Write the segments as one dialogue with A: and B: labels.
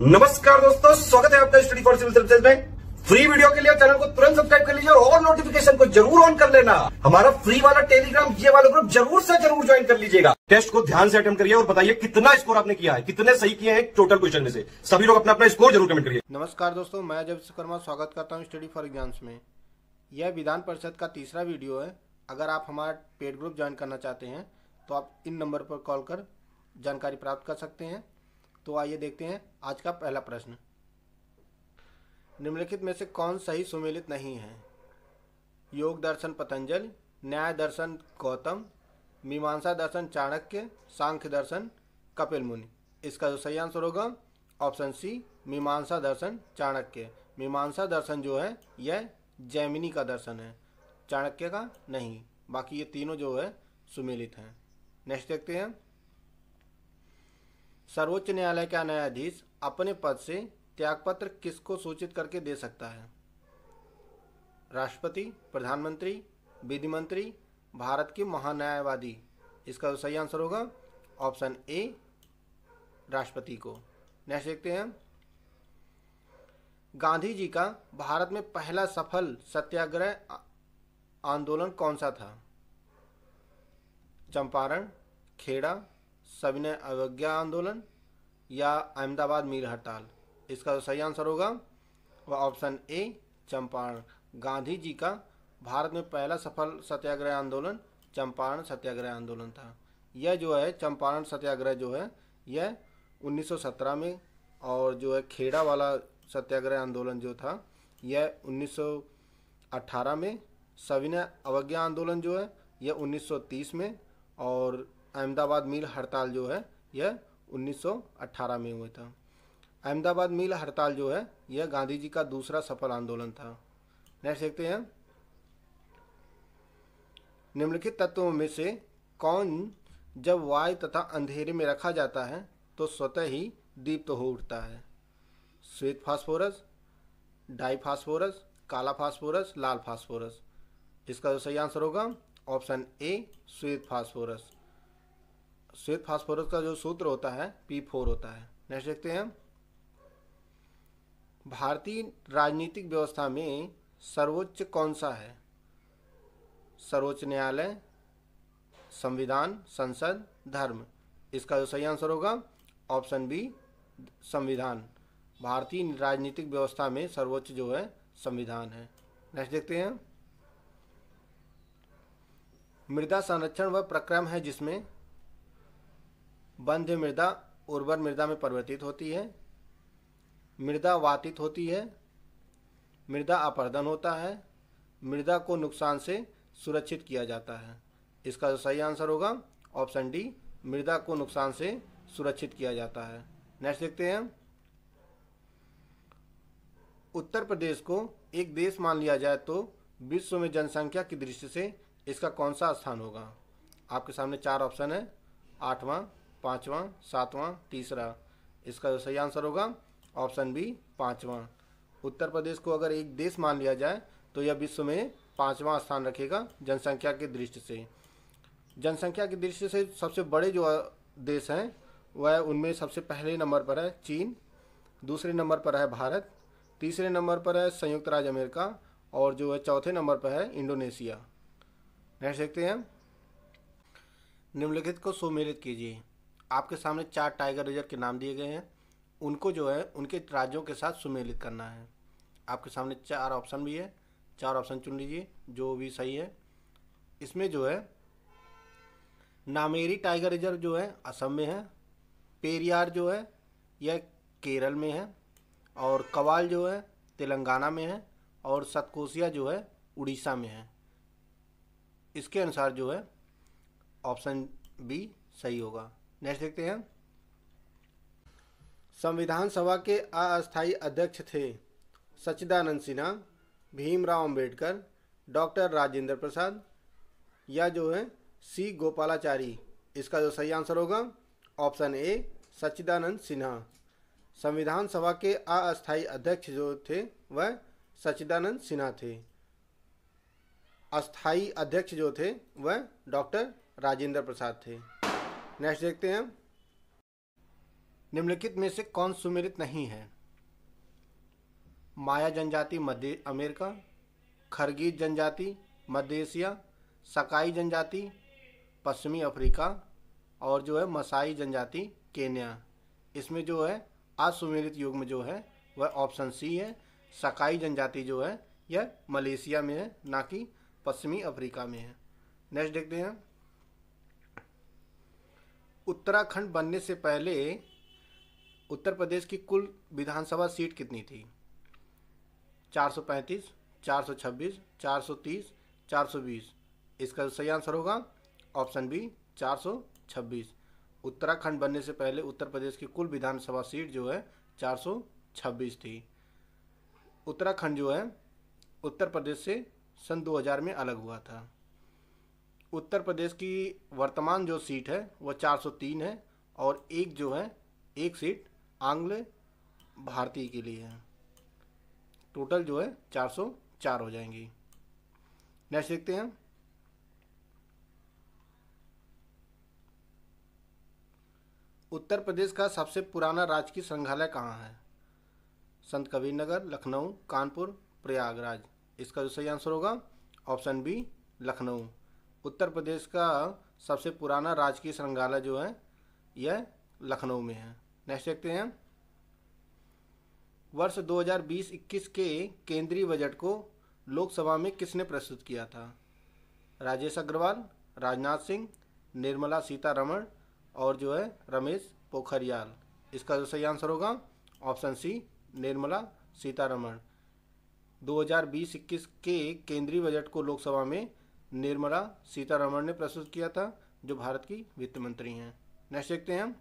A: नमस्कार दोस्तों स्वागत है आपका स्टडी फॉर सिविल सर्विसेज में फ्री वीडियो के लिए चैनल को तुरंत सब्सक्राइब कर लीजिए और, और नोटिफिकेशन को जरूर ऑन कर लेना हमारा फ्री वाला टेलीग्राम ये वाला ग्रुप जरूर से जरूर ज्वाइन कर लीजिएगा टेस्ट को ध्यान से अटेंड करिए और बताइए कितना स्कोर आपने किया है कितने सही किए हैं टोटल क्वेश्चन में से सभी लोग अपना अपना स्कोर जरूर कमेंट करिए नमस्कार दोस्तों मैं जब विश्वकर्मा स्वागत करता हूँ स्टडी फॉर एग्जाम्स में यह विधान परिषद का तीसरा वीडियो है अगर आप हमारा पेड ग्रुप ज्वाइन करना चाहते हैं तो आप इन नंबर पर कॉल कर जानकारी प्राप्त कर सकते हैं तो आइए देखते हैं आज का पहला प्रश्न निम्नलिखित में से कौन सही सुमेलित नहीं है योग दर्शन पतंजल न्याय दर्शन गौतम मीमांसा दर्शन चाणक्य सांख्य दर्शन कपिल मुनि इसका जो सही आंसर होगा ऑप्शन सी मीमांसा दर्शन चाणक्य मीमांसा दर्शन जो है यह जैमिनी का दर्शन है चाणक्य का नहीं बाकी ये तीनों जो है सुमेलित हैं नेक्स्ट देखते हैं सर्वोच्च न्यायालय का न्यायाधीश अपने पद से त्यागपत्र किसको सूचित करके दे सकता है राष्ट्रपति प्रधानमंत्री विधि मंत्री भारत के महान्यायवादी इसका तो सही आंसर होगा ऑप्शन ए राष्ट्रपति को नेक्स्ट देखते हैं गांधी जी का भारत में पहला सफल सत्याग्रह आंदोलन कौन सा था चंपारण खेड़ा सविनय अवज्ञा आंदोलन या अहमदाबाद मीर हड़ताल इसका जो सही आंसर होगा वह ऑप्शन ए चंपारण गांधी जी का भारत में पहला सफल सत्याग्रह आंदोलन चंपारण सत्याग्रह आंदोलन था यह जो है चंपारण सत्याग्रह जो है यह 1917 में और जो है खेड़ा वाला सत्याग्रह आंदोलन जो था यह 1918 में सविनय अवज्ञा आंदोलन जो है यह 1930 में और अहमदाबाद मिल हड़ताल जो है यह 1918 में हुआ था अहमदाबाद मिल हड़ताल जो है यह गांधी जी का दूसरा सफल आंदोलन था नेक्स्ट देखते हैं निम्नलिखित तत्वों में से कौन जब वायु तथा अंधेरे में रखा जाता है तो स्वतः ही दीप्त तो हो उठता है श्वेत फास्फोरस डाई फास्फोरस काला फास्फोरस लाल फास्फोरस इसका जो सही आंसर होगा ऑप्शन ए श्वेत फास्फोरस श्वेत फास्फोरस का जो सूत्र होता है पी फोर होता है नेक्स्ट देखते हैं भारतीय राजनीतिक व्यवस्था में सर्वोच्च कौन सा है सर्वोच्च न्यायालय संविधान संसद धर्म इसका जो सही आंसर होगा ऑप्शन बी संविधान भारतीय राजनीतिक व्यवस्था में सर्वोच्च जो है संविधान है नेक्स्ट देखते हैं मृदा संरक्षण वह प्रक्रम है जिसमें बंध मृदा उर्वर मृदा में परिवर्तित होती है मृदा वातित होती है मृदा अपर्दन होता है मृदा को नुकसान से सुरक्षित किया जाता है इसका जो सही आंसर होगा ऑप्शन डी मृदा को नुकसान से सुरक्षित किया जाता है नेक्स्ट देखते हैं उत्तर प्रदेश को एक देश मान लिया जाए तो विश्व में जनसंख्या की दृष्टि से इसका कौन सा स्थान होगा आपके सामने चार ऑप्शन है आठवां पाँचवा सातवां तीसरा इसका जो सही आंसर होगा ऑप्शन बी पाँचवा उत्तर प्रदेश को अगर एक देश मान लिया जाए तो यह विश्व में पाँचवा स्थान रखेगा जनसंख्या की दृष्टि से जनसंख्या की दृष्टि से सबसे बड़े जो देश हैं वह उनमें सबसे पहले नंबर पर है चीन दूसरे नंबर पर है भारत तीसरे नंबर पर है संयुक्त राज्य अमेरिका और जो है चौथे नंबर पर है इंडोनेशिया नेक्स्ट देखते हैं निम्नलिखित को सुमेलित कीजिए आपके सामने चार टाइगर रिजर्व के नाम दिए गए हैं उनको जो है उनके राज्यों के साथ सुमेलित करना है आपके सामने चार ऑप्शन भी है चार ऑप्शन चुन लीजिए जो भी सही है इसमें जो है नामेरी टाइगर रिजर्व जो है असम में है पेरियार जो है यह केरल में है और कवाल जो है तेलंगाना में है और सतकोसिया जो है उड़ीसा में है इसके अनुसार जो है ऑप्शन बी सही होगा नेक्स्ट देखते हैं संविधान सभा के अस्थायी अध्यक्ष थे सच्चिदानंद सिन्हा भीमराव अंबेडकर डॉक्टर राजेंद्र प्रसाद या जो है सी गोपालाचारी इसका जो सही आंसर होगा ऑप्शन ए सच्चिदानंद सिन्हा संविधान सभा के अस्थायी अध्यक्ष जो थे वह सच्चिदानंद सिन्हा थे अस्थाई अध्यक्ष जो थे वह डॉक्टर राजेंद्र प्रसाद थे नेक्स्ट देखते हैं निम्नलिखित में से कौन सुमेलित नहीं है माया जनजाति मध्य अमेरिका खरगीज जनजाति मध्य एशिया सकाई जनजाति पश्चिमी अफ्रीका और जो है मसाई जनजाति केन्या इसमें जो है असुमेलित युग में जो है वह ऑप्शन सी है सकाई जनजाति जो है यह मलेशिया में है ना कि पश्चिमी अफ्रीका में है नेक्स्ट देखते हैं उत्तराखंड बनने से पहले उत्तर प्रदेश की कुल विधानसभा सीट कितनी थी 435, 426, 430, 420। इसका सही आंसर होगा ऑप्शन बी 426। उत्तराखंड बनने से पहले उत्तर प्रदेश की कुल विधानसभा सीट जो है 426 थी उत्तराखंड जो है उत्तर प्रदेश से सन 2000 में अलग हुआ था उत्तर प्रदेश की वर्तमान जो सीट है वह 403 है और एक जो है एक सीट आंग्ल भारतीय के लिए है टोटल जो है 404 हो जाएंगी नेक्स्ट देखते हैं उत्तर प्रदेश का सबसे पुराना राजकीय संग्रहालय कहाँ है संत कबीर नगर लखनऊ कानपुर प्रयागराज इसका जो सही आंसर होगा ऑप्शन बी लखनऊ उत्तर प्रदेश का सबसे पुराना राजकीय संग्रहालय जो है यह लखनऊ में है नेक्स्ट देखते हैं वर्ष 2020-21 के केंद्रीय बजट को लोकसभा में किसने प्रस्तुत किया था राजेश अग्रवाल राजनाथ सिंह निर्मला सीतारमण और जो है रमेश पोखरियाल इसका जो सही आंसर होगा ऑप्शन सी निर्मला सीतारमण 2020-21 के केंद्रीय बजट को लोकसभा में निर्मला सीतारमण ने प्रस्तुत किया था जो भारत की वित्त मंत्री हैं नेक्स्ट देखते हैं हम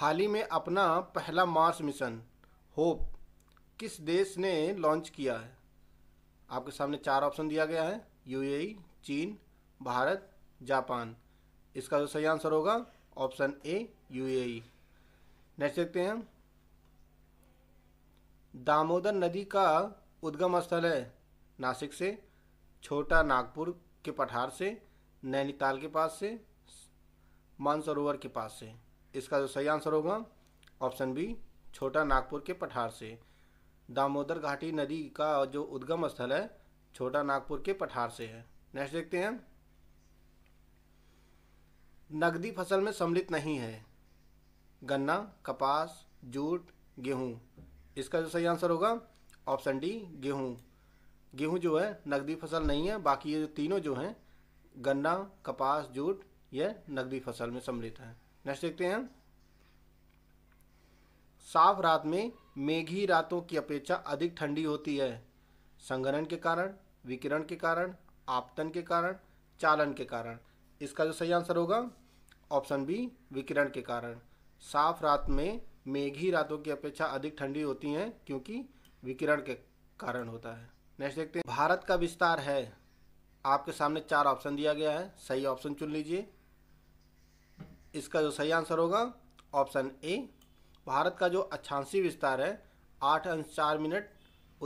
A: हाल ही में अपना पहला मार्स मिशन होप किस देश ने लॉन्च किया है आपके सामने चार ऑप्शन दिया गया है यूएई, चीन भारत जापान इसका जो सही आंसर होगा ऑप्शन ए यूएई। नेक्स्ट देखते हैं दामोदर नदी का उद्गम स्थल है नासिक से छोटा नागपुर के पठार से नैनीताल के पास से मानसरोवर के पास से इसका जो सही आंसर होगा ऑप्शन बी छोटा नागपुर के पठार से दामोदर घाटी नदी का जो उद्गम स्थल है छोटा नागपुर के पठार से है नेक्स्ट देखते हैं नगदी फसल में सम्मिलित नहीं है गन्ना कपास जूट गेहूँ इसका जो सही आंसर होगा ऑप्शन डी गेहूँ गेहूँ जो है नकदी फसल नहीं है बाकी ये तीनों जो हैं गन्ना कपास जूट यह नकदी फसल में सम्मिलित है नेक्स्ट देखते हैं साफ रात में मेघी रातों की अपेक्षा अधिक ठंडी होती है संघनन के कारण विकिरण के कारण आपतन के कारण चालन के कारण इसका जो सही आंसर होगा ऑप्शन बी विकिरण के कारण साफ रात में मेघी रातों की अपेक्षा अधिक ठंडी होती हैं क्योंकि विकिरण के कारण होता है नेक्स्ट देखते हैं भारत का विस्तार है आपके सामने चार ऑप्शन दिया गया है सही ऑप्शन चुन लीजिए इसका जो सही आंसर होगा ऑप्शन ए भारत का जो अक्षांशी विस्तार है आठ अंश चार मिनट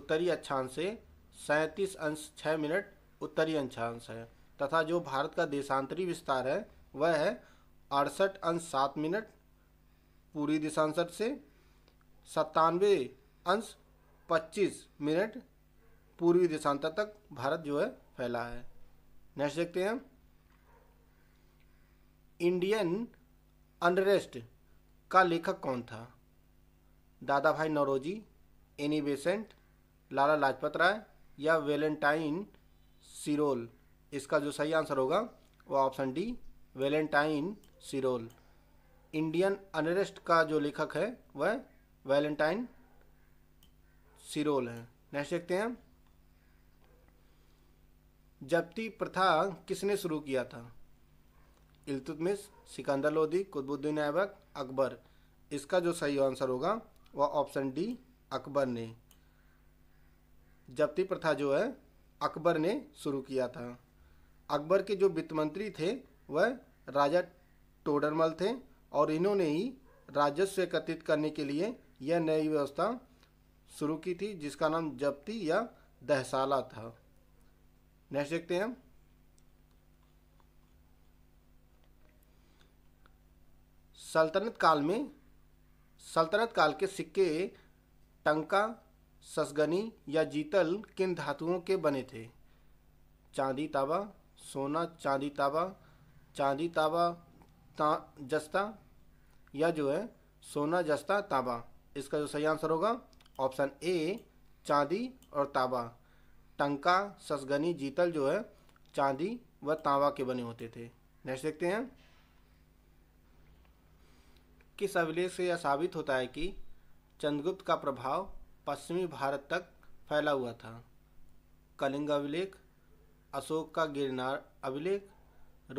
A: उत्तरी अच्छांश से सैंतीस अंश छः मिनट उत्तरी अंशांश है तथा जो भारत का देशांतरी विस्तार है वह है अड़सठ अंश सात मिनट पूरी दिशांसठ से सत्तानवे अंश पच्चीस मिनट पूर्वी देशांतर तक भारत जो है फैला है नेक्स्ट देखते हैं इंडियन अनरेस्ट का लेखक कौन था Dadabhai Naoroji Annie Besant e Lala Lajpat Rai या वेलेंटाइन सिरोल इसका जो सही आंसर होगा वो option D Valentine Chirol Indian Unrest का जो लेखक है वह वेलेंटाइन सिरोल है नेक्स्ट देखते हैं जबती प्रथा किसने शुरू किया था इल्तुतमिश सिकंदर लोधी कुतुबुद्दीन ऐबक अकबर इसका जो सही आंसर होगा वह ऑप्शन डी अकबर ने जबती प्रथा जो है अकबर ने शुरू किया था अकबर के जो वित्त मंत्री थे वह राजा टोडरमल थे और इन्होंने ही राजस्व एकत्रित करने के लिए यह नई व्यवस्था शुरू की थी जिसका नाम जब्ती या दहसाला था नेक्स्ट देखते हैं हम सल्तनत काल में सल्तनत काल के सिक्के टंका ससगनी या जीतल किन धातुओं के बने थे चांदी ताबा सोना चांदी ताबा चांदी ताबा ता जस्ता या जो है सोना जस्ता ताबा इसका जो सही आंसर होगा ऑप्शन ए चांदी और ताबा टंका ससगनी जीतल जो है चांदी व तांबा के बने होते थे नेक्स्ट देखते हैं किस अभिलेख से यह साबित होता है कि चंद्रगुप्त का प्रभाव पश्चिमी भारत तक फैला हुआ था कलिंग अभिलेख अशोक का गिरनार अभिलेख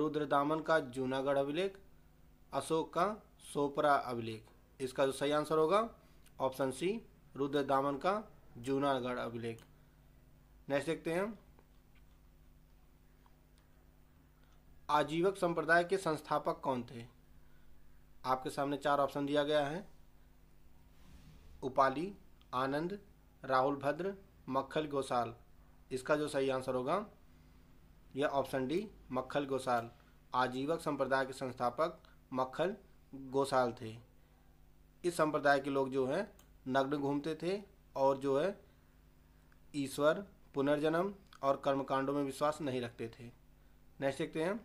A: रुद्रदामन का जूनागढ़ अभिलेख अशोक का सोपरा अभिलेख इसका जो सही आंसर होगा ऑप्शन सी रुद्रदामन का जूनागढ़ अभिलेख नेक्स्ट देखते हैं आजीवक संप्रदाय के संस्थापक कौन थे आपके सामने चार ऑप्शन दिया गया है उपाली आनंद राहुल भद्र मक्खल गोसाल इसका जो सही आंसर होगा यह ऑप्शन डी मक्खल गोसाल आजीवक संप्रदाय के संस्थापक मक्खल गोसाल थे इस संप्रदाय के लोग जो हैं नग्न घूमते थे और जो है ईश्वर पुनर्जन्म और कर्मकांडों में विश्वास नहीं रखते थे नेक्स्ट देखते हैं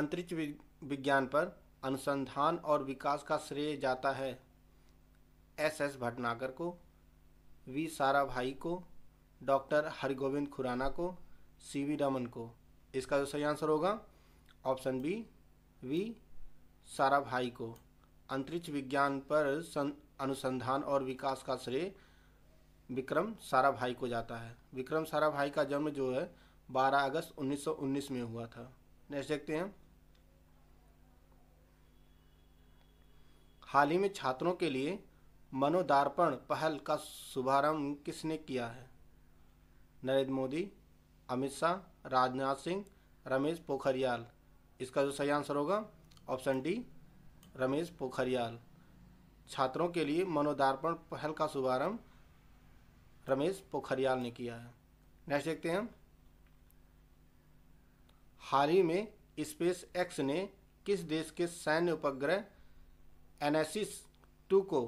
A: अंतरिक्ष विज्ञान पर अनुसंधान और विकास का श्रेय जाता है एस एस भटनागर को वी सारा भाई को डॉक्टर हरिगोविंद खुराना को सी वी रमन को इसका जो सही आंसर होगा ऑप्शन बी वी सारा भाई को अंतरिक्ष विज्ञान पर अनुसंधान और विकास का श्रेय विक्रम साराभाई को जाता है विक्रम साराभाई का जन्म जो है 12 अगस्त 1919 में हुआ था नेक्स्ट देखते हैं हाल ही में छात्रों के लिए मनोदार्पण पहल का शुभारंभ किसने किया है नरेंद्र मोदी अमित शाह राजनाथ सिंह रमेश पोखरियाल इसका जो सही आंसर होगा ऑप्शन डी रमेश पोखरियाल छात्रों के लिए मनोदार्पण पहल का शुभारंभ रमेश पोखरियाल ने किया है नेक्स्ट देखते हैं हाल ही में स्पेस एक्स ने किस देश के सैन्य उपग्रह एनएसिस टू को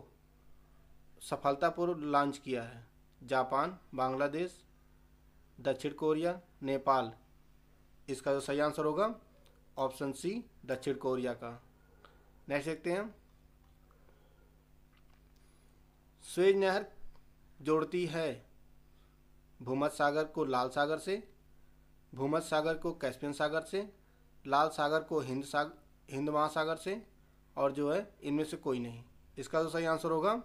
A: सफलतापूर्व लॉन्च किया है जापान बांग्लादेश दक्षिण कोरिया नेपाल इसका जो सही आंसर होगा ऑप्शन सी दक्षिण कोरिया का नेक्स्ट देखते हैं स्वेज नहर जोड़ती है भूमध सागर को लाल सागर से भूमध सागर को कैस्पियन सागर से लाल सागर को हिंद सागर हिंद महासागर से और जो है इनमें से कोई नहीं इसका जो सही आंसर होगा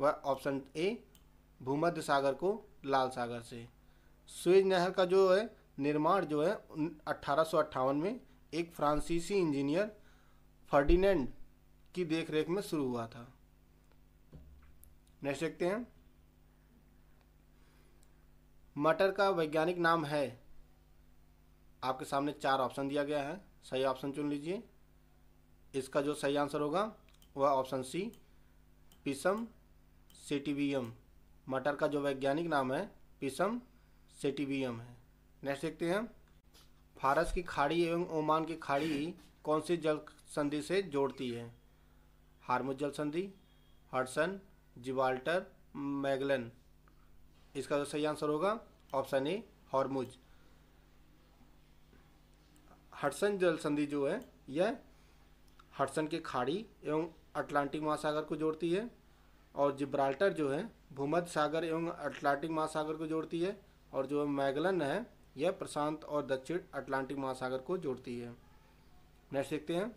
A: वह ऑप्शन ए भूमध्य सागर को लाल सागर से स्वेज नहर का जो है निर्माण जो है अट्ठारह में एक फ्रांसीसी इंजीनियर फर्डिनेंड की देखरेख में शुरू हुआ था नेक्स्ट देखते हैं मटर का वैज्ञानिक नाम है आपके सामने चार ऑप्शन दिया गया है सही ऑप्शन चुन लीजिए इसका जो सही आंसर होगा वह ऑप्शन सी पिसम सेटिवियम मटर का जो वैज्ञानिक नाम है पिसम सेटिवियम है नेक्स्ट देखते हैं फारस की खाड़ी एवं ओमान की खाड़ी कौन सी जल संधि से जोड़ती है हार्मुज जल संधि हडसन जिबाल्टर मैगलन इसका जो तो सही आंसर होगा ऑप्शन ए हॉर्मुज हडसन जल संधि जो है यह हडसन की खाड़ी एवं अटलांटिक महासागर को जोड़ती है और जिब्राल्टर जो है भूमध्य सागर एवं अटलांटिक महासागर को जोड़ती है और जो मैगलन है यह प्रशांत और दक्षिण अटलांटिक महासागर को जोड़ती है नेक्स्ट देखते हैं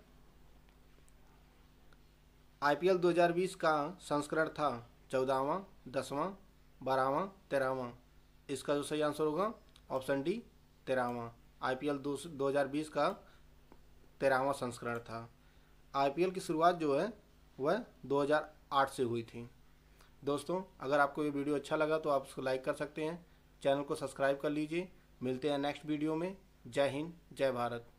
A: आईपीएल 2020 का संस्करण था चौदहवा दसवां बारहवा तेरहवा इसका जो सही आंसर होगा ऑप्शन डी तेरहवा आईपीएल दो दो हज़ार बीस का तेरहवा संस्करण था आईपीएल की शुरुआत जो है वह 2008 से हुई थी दोस्तों अगर आपको ये वीडियो अच्छा लगा तो आप उसको लाइक कर सकते हैं चैनल को सब्सक्राइब कर लीजिए मिलते हैं नेक्स्ट वीडियो में जय हिंद जय भारत